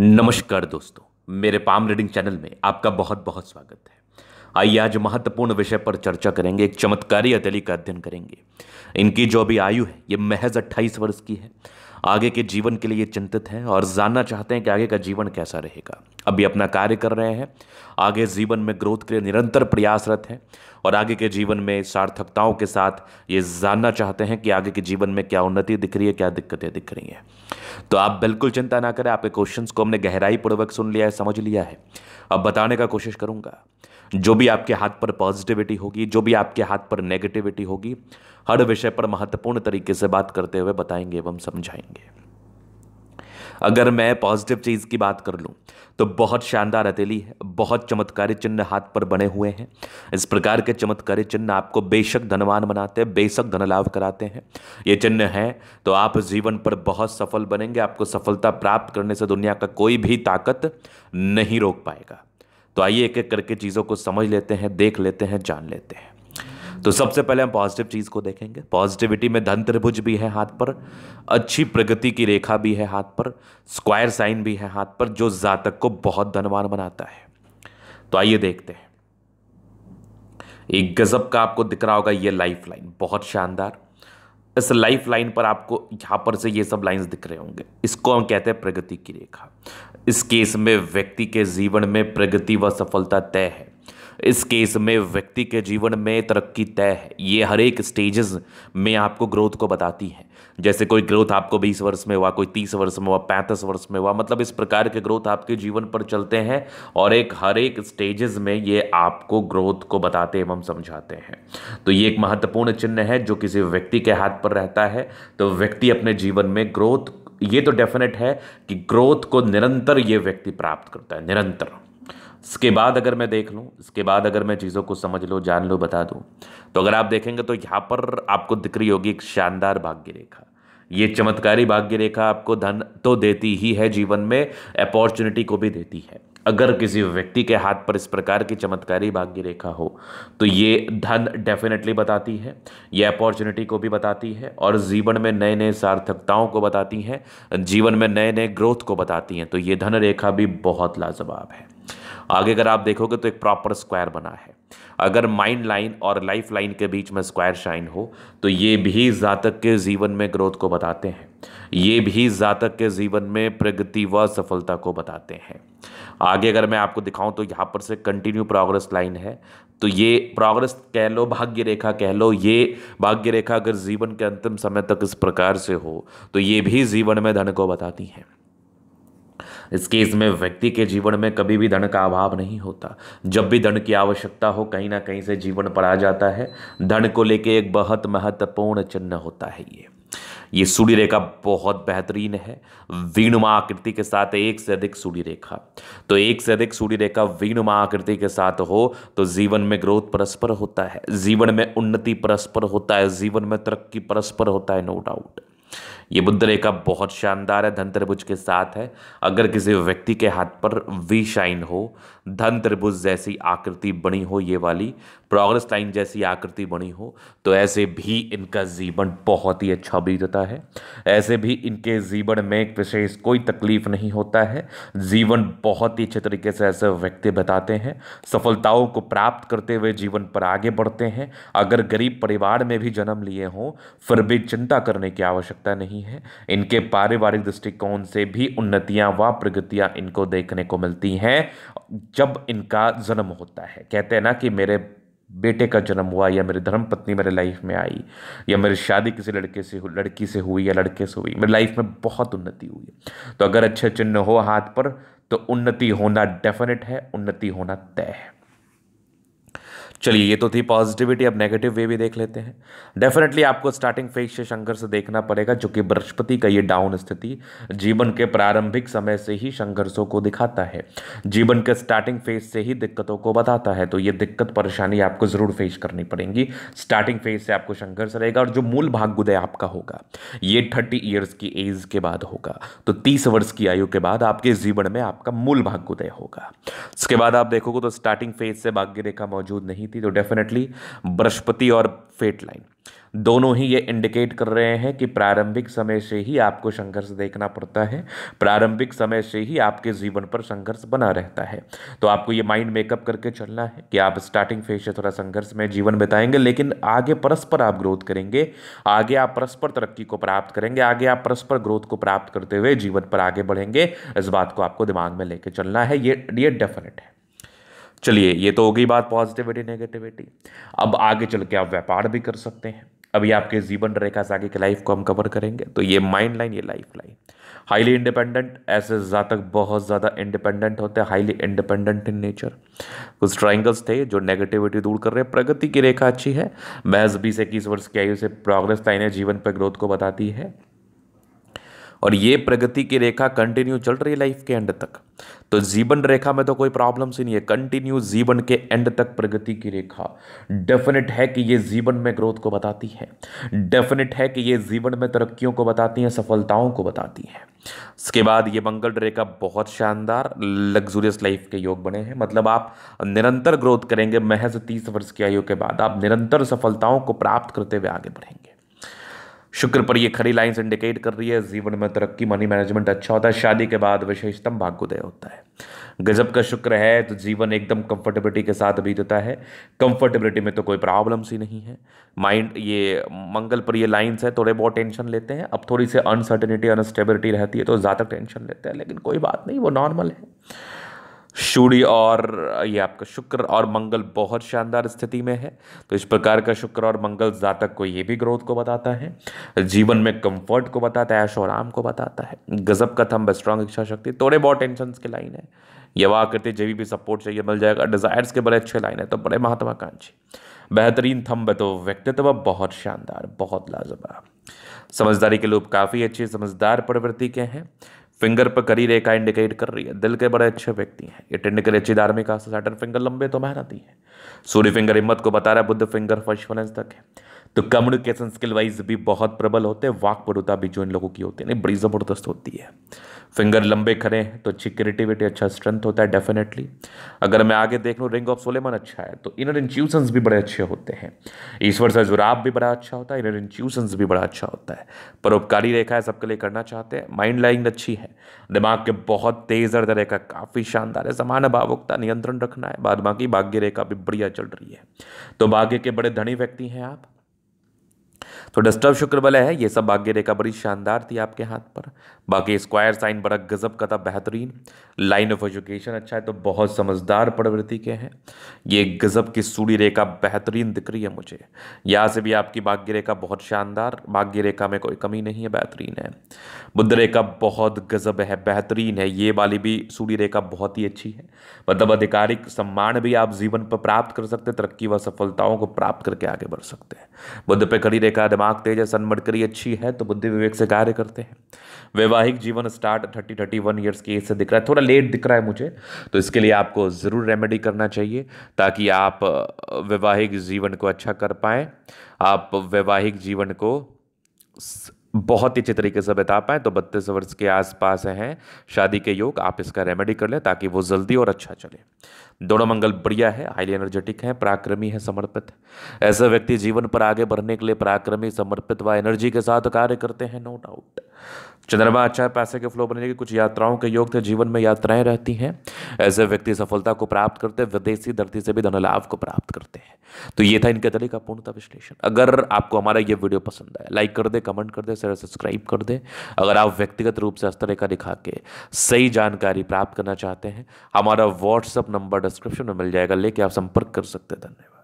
नमस्कार दोस्तों मेरे पाम रीडिंग चैनल में आपका बहुत बहुत स्वागत है आइए आज महत्वपूर्ण विषय पर चर्चा करेंगे एक चमत्कारी अतली का अध्ययन करेंगे इनकी जो भी आयु है ये महज अट्ठाईस वर्ष की है आगे के जीवन के लिए चिंतित हैं और जानना चाहते हैं कि आगे का जीवन कैसा रहेगा अभी अपना कार्य कर रहे हैं आगे जीवन में ग्रोथ के लिए निरंतर प्रयासरत हैं और आगे के जीवन में सार्थकताओं के साथ ये जानना चाहते हैं कि आगे के जीवन में क्या उन्नति दिख रही है क्या दिक्कतें दिख रही हैं तो आप बिल्कुल चिंता ना करें आपके क्वेश्चन को हमने गहराई पूर्वक सुन लिया है समझ लिया है अब बताने का कोशिश करूँगा जो भी आपके हाथ पर पॉजिटिविटी होगी जो भी आपके हाथ पर नेगेटिविटी होगी हर विषय पर महत्वपूर्ण तरीके से बात करते हुए बताएंगे एवं समझाएंगे अगर मैं पॉजिटिव चीज़ की बात कर लूँ तो बहुत शानदार हथेली है बहुत चमत्कारी चिन्ह हाथ पर बने हुए हैं इस प्रकार के चमत्कारी चिन्ह आपको बेशक धनवान बनाते हैं बेशक धन लाभ कराते हैं ये चिन्ह हैं तो आप जीवन पर बहुत सफल बनेंगे आपको सफलता प्राप्त करने से दुनिया का कोई भी ताकत नहीं रोक पाएगा तो आइए एक एक करके चीज़ों को समझ लेते हैं देख लेते हैं जान लेते हैं तो सबसे पहले हम पॉजिटिव चीज़ को देखेंगे पॉजिटिविटी में धन त्रिभुज भी है हाथ पर अच्छी प्रगति की रेखा भी है हाथ पर स्क्वायर साइन भी है हाथ पर जो जातक को बहुत धनवान बनाता है तो आइए देखते हैं एक गजब का आपको दिख रहा होगा ये लाइफ लाइन बहुत शानदार इस लाइफ लाइन पर आपको यहाँ पर से ये सब लाइंस दिख रहे होंगे इसको हम कहते हैं प्रगति की रेखा इस केस में व्यक्ति के जीवन में प्रगति व सफलता तय है इस केस में व्यक्ति के जीवन में तरक्की तय है ये हर एक स्टेजेस में आपको ग्रोथ को बताती है जैसे कोई ग्रोथ आपको बीस वर्ष में हुआ कोई तीस वर्ष में हुआ पैंतीस वर्ष में हुआ मतलब इस प्रकार के ग्रोथ आपके जीवन पर चलते हैं और एक हर एक स्टेजेस में ये आपको ग्रोथ को बताते एवं समझाते हैं तो ये एक महत्वपूर्ण चिन्ह है जो किसी व्यक्ति के हाथ पर रहता है तो व्यक्ति अपने जीवन में ग्रोथ ये तो डेफिनेट है कि ग्रोथ को निरंतर ये व्यक्ति प्राप्त करता है निरंतर इसके बाद अगर मैं देख लूँ इसके बाद अगर मैं चीज़ों को समझ लूँ जान लूँ बता दूँ तो अगर आप देखेंगे तो यहाँ पर आपको दिख रही होगी एक शानदार भाग्य रेखा ये चमत्कारी भाग्य रेखा आपको धन तो देती ही है जीवन में अपॉर्चुनिटी को भी देती है अगर किसी व्यक्ति के हाथ पर इस प्रकार की चमत्कारी भाग्य रेखा हो तो ये धन डेफिनेटली बताती है ये अपॉर्चुनिटी को भी बताती है और जीवन में नए नए सार्थकताओं को बताती हैं जीवन में नए नए ग्रोथ को बताती हैं तो ये धन रेखा भी बहुत लाजवाब है आगे अगर आप देखोगे तो एक प्रॉपर स्क्वायर बना है अगर माइंड लाइन और लाइफ लाइन के बीच में स्क्वायर शाइन हो तो ये भी जातक के जीवन में ग्रोथ को बताते हैं ये भी जातक के जीवन में प्रगति व सफलता को बताते हैं आगे अगर मैं आपको दिखाऊं तो यहाँ पर से कंटिन्यू प्रोग्रेस लाइन है तो ये प्रोग्रेस कह लो भाग्य रेखा कह लो ये भाग्य रेखा अगर जीवन के अंतिम समय तक इस प्रकार से हो तो ये भी जीवन में धन को बताती हैं इस केस में व्यक्ति के जीवन में कभी भी धन का अभाव नहीं होता जब भी धन की आवश्यकता हो कहीं ना कहीं से जीवन पर आ जाता है धन को लेके एक बहुत महत्वपूर्ण चिन्ह होता है ये ये सूर्य रेखा बहुत बेहतरीन है वीणुमा आकृति के साथ एक से अधिक सूर्य रेखा तो एक से अधिक सूर्य रेखा वीणुमा आकृति के साथ हो तो जीवन में ग्रोथ परस्पर होता है जीवन में उन्नति परस्पर होता है जीवन में तरक्की परस्पर होता है नो डाउट ये बुद्ध रेखा बहुत शानदार है धन के साथ है अगर किसी व्यक्ति के हाथ पर वी शाइन हो धन त्रिभुज जैसी आकृति बनी हो ये वाली प्रोग्रेस लाइन जैसी आकृति बनी हो तो ऐसे भी इनका जीवन बहुत ही अच्छा बीतता है ऐसे भी इनके जीवन में विशेष कोई तकलीफ नहीं होता है जीवन बहुत ही अच्छे तरीके से ऐसे व्यक्ति बताते हैं सफलताओं को प्राप्त करते हुए जीवन पर आगे बढ़ते हैं अगर गरीब परिवार में भी जन्म लिए हों फिर भी चिंता करने की आवश्यकता नहीं है इनके पारिवारिक दृष्टिकोण से भी उन्नतियाँ व प्रगतियाँ इनको देखने को मिलती हैं जब इनका जन्म होता है कहते हैं ना कि मेरे बेटे का जन्म हुआ या मेरी धर्म पत्नी मेरे लाइफ में आई या मेरी शादी किसी लड़के से लड़की से हुई या लड़के से हुई मेरी लाइफ में बहुत उन्नति हुई है तो अगर अच्छे चिन्ह हो हाथ पर तो उन्नति होना डेफिनेट है उन्नति होना तय है चलिए ये तो थी पॉजिटिविटी अब नेगेटिव वे भी देख लेते हैं डेफिनेटली आपको स्टार्टिंग फेज से शंकर से देखना पड़ेगा जो कि बृहस्पति का ये डाउन स्थिति जीवन के प्रारंभिक समय से ही संघर्षों को दिखाता है जीवन के स्टार्टिंग फेज से ही दिक्कतों को बताता है तो ये दिक्कत परेशानी आपको ज़रूर फेस करनी पड़ेगी स्टार्टिंग फेज से आपको संघर्ष रहेगा और जो मूल भाग्योदय आपका होगा ये थर्टी ईयर्स की एज के बाद होगा तो तीस वर्ष की आयु के बाद आपके जीवन में आपका मूल भाग्योदय होगा इसके बाद आप देखोगे तो स्टार्टिंग फेज से भाग्य रेखा मौजूद नहीं थी तो डेफिनेटली बृहस्पति और फेट लाइन दोनों ही ये इंडिकेट कर रहे हैं कि प्रारंभिक समय से ही आपको संघर्ष देखना पड़ता है प्रारंभिक समय से ही आपके जीवन पर संघर्ष बना रहता है तो आपको ये माइंड मेकअप करके चलना है कि आप स्टार्टिंग फेज से थोड़ा संघर्ष में जीवन बिताएंगे लेकिन आगे परस्पर आप ग्रोथ करेंगे आगे आप परस्पर तरक्की को प्राप्त करेंगे आगे आप परस्पर ग्रोथ को प्राप्त करते हुए जीवन पर आगे बढ़ेंगे इस बात को आपको दिमाग में लेकर चलना है ये ये डेफिनेट है चलिए ये तो होगी बात पॉजिटिविटी नेगेटिविटी अब आगे चल के आप व्यापार भी कर सकते हैं अभी आपके जीवन रेखा से आगे की लाइफ को हम कवर करेंगे तो ये माइंड लाइन ये लाइफ लाइन हाईली इंडिपेंडेंट ऐसे जातक बहुत ज़्यादा इंडिपेंडेंट होते हैं हाईली इंडिपेंडेंट इन नेचर कुछ ट्राइंगल्स थे जो नेगेटिविटी दूर कर रहे हैं प्रगति की रेखा अच्छी है महज बीस इक्कीस वर्ष की आयु से प्रोग्रेस इन्हें जीवन पर ग्रोथ को बताती है और ये प्रगति की रेखा कंटिन्यू चल रही है लाइफ के एंड तक तो जीवन रेखा में तो कोई प्रॉब्लम्स ही नहीं है कंटिन्यू जीवन के एंड तक प्रगति की रेखा डेफिनेट है कि ये जीवन में ग्रोथ को बताती है डेफिनेट है कि ये जीवन में तरक्कियों को बताती है सफलताओं को बताती है इसके बाद ये मंगल रेखा बहुत शानदार लग्जूरियस लाइफ के योग बने हैं मतलब आप निरंतर ग्रोथ करेंगे महज तीस वर्ष की आयु के बाद आप निरंतर सफलताओं को प्राप्त करते हुए आगे बढ़ेंगे शुक्र पर ये खड़ी लाइंस इंडिकेट कर रही है जीवन में तरक्की मनी मैनेजमेंट अच्छा होता है शादी के बाद विशेषतम भाग्योदय होता है गजब का शुक्र है तो जीवन एकदम कंफर्टेबिलिटी के साथ बीतता है कंफर्टेबिलिटी में तो कोई प्रॉब्लम्स ही नहीं है माइंड ये मंगल पर ये लाइंस है थोड़े बहुत टेंशन लेते हैं अब थोड़ी सी अनसर्टेनिटी अनस्टेबिलिटी रहती है तो ज़्यादा टेंशन लेते हैं लेकिन कोई बात नहीं वो नॉर्मल है सूर्य और ये आपका शुक्र और मंगल बहुत शानदार स्थिति में है तो इस प्रकार का शुक्र और मंगल जातक को ये भी ग्रोथ को बताता है जीवन में कंफर्ट को बताता है ऐश और आराम को बताता है गजब का थम्ब स्ट्रांग इच्छा शक्ति थोड़े बहुत टेंशन की लाइन है यवा करते जब भी सपोर्ट चाहिए मिल जाएगा डिज़ायर्स के बड़े अच्छे लाइन है तो बड़े महत्वाकांक्षी बेहतरीन थम्ब तो व्यक्तित्व बहुत शानदार बहुत लाजवाब समझदारी के लोग काफ़ी अच्छे समझदार प्रवृत्ति के हैं फिंगर पर करी रेखा इंडिकेट कर रही है दिल के बड़े अच्छे व्यक्ति हैं ये टेंडिकल अच्छी धार्मिक आस्था सैटर्न फिंगर लंबे तो मेहनती है सूर्य फिंगर हिम्मत को बता रहा है बुद्ध फिंगर फर्स्ट वलेंस तक है तो कम्युनिकेशन स्किल वाइज भी बहुत प्रबल होते हैं वाक परुता भी जो इन लोगों की होती है नहीं बड़ी ज़बरदस्त होती है फिंगर लंबे खड़े हैं तो अच्छी क्रिएटिविटी अच्छा स्ट्रेंथ होता है डेफिनेटली अगर मैं आगे देख लूँ रिंग ऑफ सोलेमन अच्छा है तो इनर इंट्यूशंस भी बड़े अच्छे होते हैं ईश्वर से जुराब भी बड़ा अच्छा होता है इनर इंट्यूशंस भी बड़ा अच्छा होता है परोपकारी रेखा है सबके लिए करना चाहते हैं माइंड लाइंग अच्छी है दिमाग के बहुत तेज़ अर्ध रेखा काफ़ी शानदार है समान भावुकता नियंत्रण रखना है बाद बाकी भाग्य रेखा भी बढ़िया चल रही है तो भाग्य के बड़े धनी व्यक्ति हैं आप तो डिस्टर्ब शुक्र बल है ये सब भाग्य रेखा बड़ी शानदार थी आपके हाथ पर बाकी स्क्वायर साइन बड़ा गजब का था बेहतरीन लाइन ऑफ एजुकेशन अच्छा है तो बहुत समझदार प्रवृत्ति के हैं ये गजब की सूढ़ी रेखा बेहतरीन दिख रही है मुझे यहाँ से भी आपकी भाग्य रेखा बहुत शानदार भाग्य रेखा में कोई कमी नहीं है बेहतरीन है बुद्ध रेखा बहुत गजब है बेहतरीन है ये वाली भी सूढ़ी रेखा बहुत ही अच्छी है मतलब आधिकारिक सम्मान भी आप जीवन पर प्राप्त कर सकते हैं तरक्की व सफलताओं को प्राप्त करके आगे बढ़ सकते हैं बुद्ध पे खड़ी रेखा दिमाग तेज है सनमटकरी अच्छी है तो बुद्धि विवेक से कार्य करते हैं वैवाहिक जीवन start thirty thirty one years की एज से दिख रहा है थोड़ा लेट दिख रहा है मुझे तो इसके लिए आपको ज़रूर रेमेडी करना चाहिए ताकि आप वैवाहिक जीवन को अच्छा कर पाएँ आप वैवाहिक जीवन को बहुत ही अच्छे तरीके से बता पाए तो बत्तीस वर्ष के आसपास हैं शादी के योग आप इसका रेमेडी कर लें ताकि वो जल्दी और अच्छा चले दोनों मंगल बढ़िया है हाईली एनर्जेटिक है पराक्रमी है समर्पित ऐसा व्यक्ति जीवन पर आगे बढ़ने के लिए पराक्रमी समर्पित व एनर्जी के साथ कार्य करते हैं नो डाउट चंद्रमा अच्छा है पैसे के फ्लो बने जाएगी कुछ यात्राओं के योग थे जीवन में यात्राएं रहती हैं ऐसे व्यक्ति सफलता को प्राप्त करते हैं विदेशी धरती से भी धन लाभ को प्राप्त करते हैं तो ये था इनके तरीका पूर्णता विश्लेषण अगर आपको हमारा ये वीडियो पसंद आया लाइक कर दे कमेंट कर दे सब्सक्राइब कर दे अगर आप व्यक्तिगत रूप से का दिखा के सही जानकारी प्राप्त करना चाहते हैं हमारा व्हाट्सअप नंबर डिस्क्रिप्शन में मिल जाएगा लेके आप संपर्क कर सकते हैं धन्यवाद